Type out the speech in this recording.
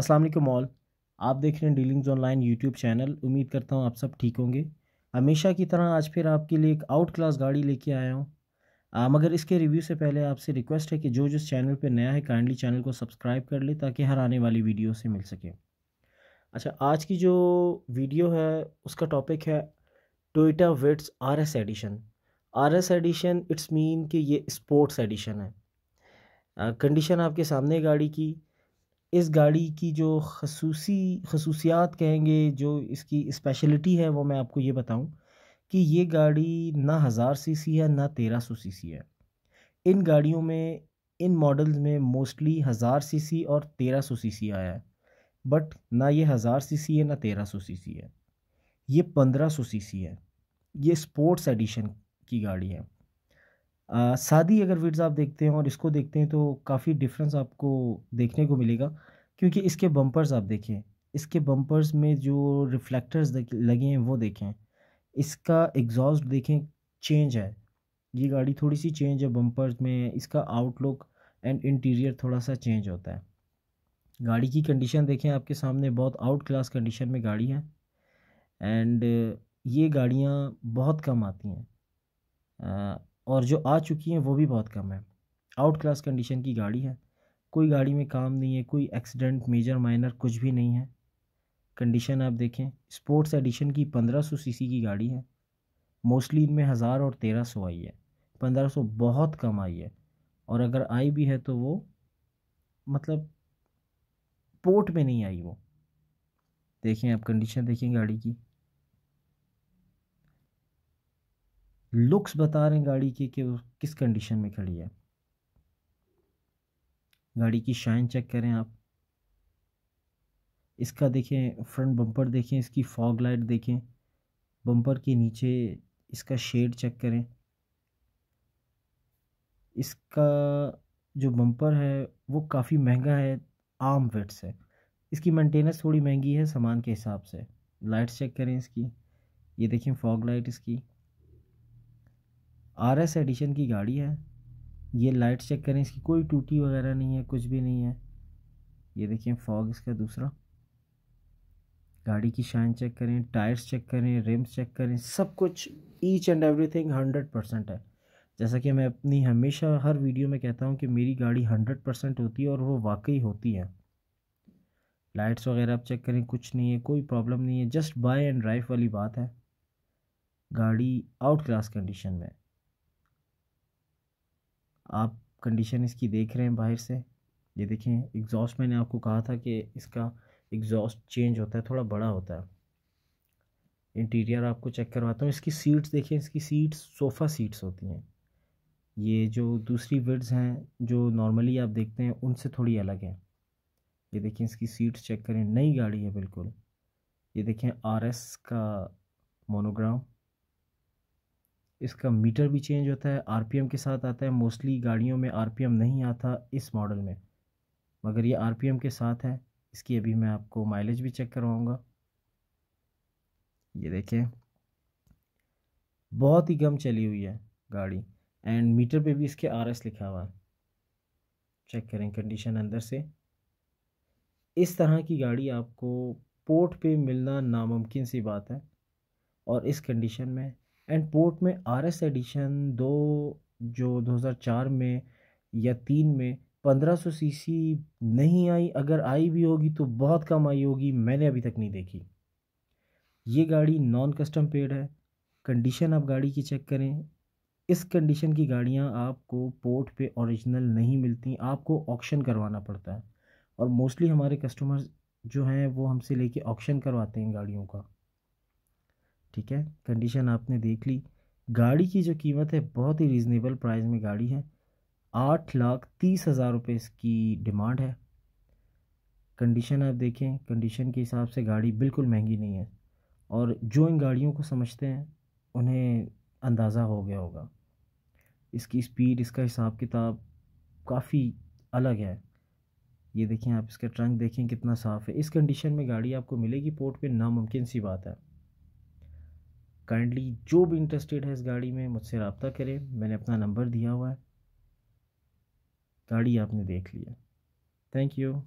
Aslam mall all आप देख रहे हैं डीलिंग्स ऑनलाइन यूट्यूब चैनल उम्मीद करता हूँ आप सब ठीक होंगे हमेशा की तरह आज फिर आपके लिए एक आउट क्लास गाड़ी लेके आया हूँ मगर इसके रिव्यू से पहले आपसे रिक्वेस्ट है कि जो जिस चैनल पर नया है काइंडली चैनल को सब्सक्राइब कर ले ताकि हर आने वाली वीडियो से मिल सके अच्छा आज की जो वीडियो है उसका टॉपिक है Toyota Vitz R S edition R S edition it's mean कि ये स्पोर्ट्स एडिशन है कंडीशन आपके सामने गाड़ी की इस गाड़ी की जो खसूसी खसूसियात कहेंगे जो इसकी स्पेशलिटी है वो मैं आपको ये बताऊं कि ये गाड़ी ना हज़ार सीसी है ना तेरह सौ सी है इन गाड़ियों में इन मॉडल्स में मोस्टली हज़ार सीसी और तेरह सौ सी आया है बट ना ये हज़ार सीसी है ना तेरह सौ सी है ये पंद्रह सौ सी है ये स्पोर्ट्स एडिशन की गाड़ी है सादी अगर वीड्स आप देखते हैं और इसको देखते हैं तो काफ़ी डिफरेंस आपको देखने को मिलेगा क्योंकि इसके बम्पर्स आप देखें इसके बम्पर्स में जो रिफ्लेक्टर्स लगे हैं वो देखें इसका एग्जॉस्ट देखें चेंज है ये गाड़ी थोड़ी सी चेंज है बम्पर्स में इसका आउटलुक एंड इंटीरियर थोड़ा सा चेंज होता है गाड़ी की कंडीशन देखें आपके सामने बहुत आउट क्लास कंडीशन में गाड़ी है एंड ये गाड़ियाँ बहुत कम आती हैं और जो आ चुकी हैं वो भी बहुत कम है आउट क्लास कंडीशन की गाड़ी है कोई गाड़ी में काम नहीं है कोई एक्सीडेंट मेजर माइनर कुछ भी नहीं है कंडीशन आप देखें स्पोर्ट्स एडिशन की पंद्रह सौ सी की गाड़ी है मोस्टली इनमें हज़ार और तेरह सौ आई है पंद्रह सौ बहुत कम आई है और अगर आई भी है तो वो मतलब पोर्ट में नहीं आई वो देखें आप कंडीशन देखें गाड़ी की लुक्स बता रहे हैं गाड़ी की कि वो किस कंडीशन में खड़ी है गाड़ी की शाइन चेक करें आप इसका देखें फ्रंट बम्पर देखें इसकी फॉग लाइट देखें बम्पर के नीचे इसका शेड चेक करें इसका जो बम्पर है वो काफ़ी महंगा है आम वेट्स है इसकी मेंटेनेंस थोड़ी महंगी है सामान के हिसाब से लाइट्स चेक करें इसकी ये देखें फॉग लाइट इसकी आर एस एडिशन की गाड़ी है ये लाइट चेक करें इसकी कोई टूटी वगैरह नहीं है कुछ भी नहीं है ये देखिए फॉग इसका दूसरा गाड़ी की शाइन चेक करें टायर्स चेक करें रिम्स चेक करें सब कुछ each and everything hundred percent है जैसा कि मैं अपनी हमेशा हर वीडियो में कहता हूँ कि मेरी गाड़ी हंड्रेड परसेंट होती है और वो वाकई होती है लाइट्स वगैरह आप चेक करें कुछ नहीं है कोई प्रॉब्लम नहीं है जस्ट बाय एंड ड्राइव वाली बात है गाड़ी आउट क्लास कंडीशन में आप कंडीशन इसकी देख रहे हैं बाहर से ये देखें एग्ज़ॉस्ट मैंने आपको कहा था कि इसका एग्ज़ॉस्ट चेंज होता है थोड़ा बड़ा होता है इंटीरियर आपको चेक करवाता हूँ इसकी सीट्स देखें इसकी सीट्स सोफ़ा सीट्स होती हैं ये जो दूसरी विड्स हैं जो नॉर्मली आप देखते हैं उनसे थोड़ी अलग है ये देखें इसकी सीट्स चेक करें नई गाड़ी है बिल्कुल ये देखें आर एस का मोनोग्राम इसका मीटर भी चेंज होता है आरपीएम के साथ आता है मोस्टली गाड़ियों में आरपीएम नहीं आता इस मॉडल में मगर ये आरपीएम के साथ है इसकी अभी मैं आपको माइलेज भी चेक करवाऊँगा ये देखें बहुत ही गम चली हुई है गाड़ी एंड मीटर पे भी इसके आरएस लिखा हुआ है चेक करें कंडीशन अंदर से इस तरह की गाड़ी आपको पोर्ट पे मिलना नामुमकिन सी बात है और इस कंडीशन में एंड पोर्ट में आर एस एडिशन दो जो 2004 में या तीन में 1500 सीसी नहीं आई अगर आई भी होगी तो बहुत कम आई होगी मैंने अभी तक नहीं देखी ये गाड़ी नॉन कस्टम पेड है कंडीशन आप गाड़ी की चेक करें इस कंडीशन की गाड़ियाँ आपको पोर्ट पे ओरिजिनल नहीं मिलती आपको ऑक्शन करवाना पड़ता है और मोस्टली हमारे कस्टमर्स जो हैं वो हमसे लेके ऑक्शन करवाते हैं गाड़ियों का ठीक है कंडीशन आपने देख ली गाड़ी की जो कीमत है बहुत ही रीज़नेबल प्राइस में गाड़ी है आठ लाख तीस हज़ार रुपये इसकी डिमांड है कंडीशन आप देखें कंडीशन के हिसाब से गाड़ी बिल्कुल महंगी नहीं है और जो इन गाड़ियों को समझते हैं उन्हें अंदाज़ा हो गया होगा इसकी स्पीड इसका हिसाब किताब काफ़ी अलग है ये देखें आप इसका ट्रंक देखें कितना साफ़ है इस कंडीशन में गाड़ी आपको मिलेगी पोर्ट पे नामुमकिन सी बात है काइंडली जो भी इंटरेस्टेड है इस गाड़ी में मुझसे रबता करें मैंने अपना नंबर दिया हुआ है गाड़ी आपने देख लिया थैंक यू